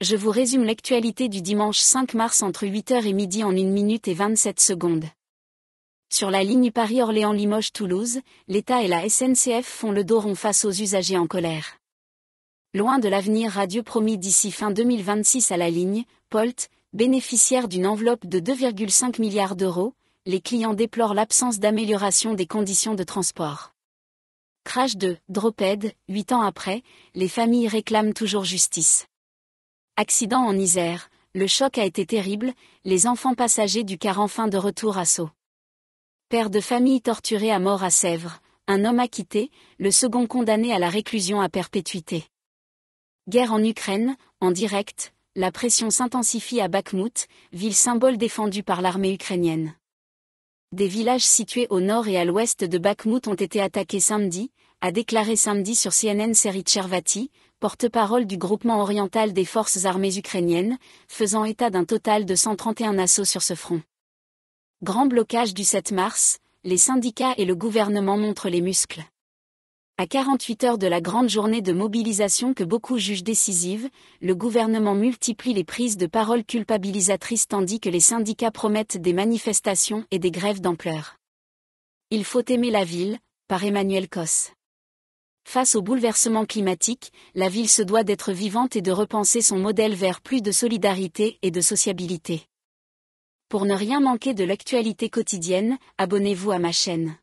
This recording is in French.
je vous résume l'actualité du dimanche 5 mars entre 8h et midi en 1 minute et 27 secondes. Sur la ligne Paris-Orléans-Limoges-Toulouse, l'État et la SNCF font le dos rond face aux usagers en colère. Loin de l'avenir radieux promis d'ici fin 2026 à la ligne, Polt, bénéficiaire d'une enveloppe de 2,5 milliards d'euros, les clients déplorent l'absence d'amélioration des conditions de transport. Crash de Droped, 8 ans après, les familles réclament toujours justice. Accident en Isère, le choc a été terrible, les enfants passagers du car enfin de retour à Sceaux. Père de famille torturé à mort à Sèvres, un homme acquitté, le second condamné à la réclusion à perpétuité. Guerre en Ukraine, en direct, la pression s'intensifie à Bakhmout, ville symbole défendue par l'armée ukrainienne. Des villages situés au nord et à l'ouest de Bakhmout ont été attaqués samedi, a déclaré samedi sur CNN Seri Tchervati, porte-parole du groupement oriental des forces armées ukrainiennes, faisant état d'un total de 131 assauts sur ce front. Grand blocage du 7 mars, les syndicats et le gouvernement montrent les muscles. À 48 heures de la grande journée de mobilisation que beaucoup jugent décisive, le gouvernement multiplie les prises de parole culpabilisatrices tandis que les syndicats promettent des manifestations et des grèves d'ampleur. Il faut aimer la ville, par Emmanuel Cosse. Face au bouleversement climatique, la ville se doit d'être vivante et de repenser son modèle vers plus de solidarité et de sociabilité. Pour ne rien manquer de l'actualité quotidienne, abonnez-vous à ma chaîne.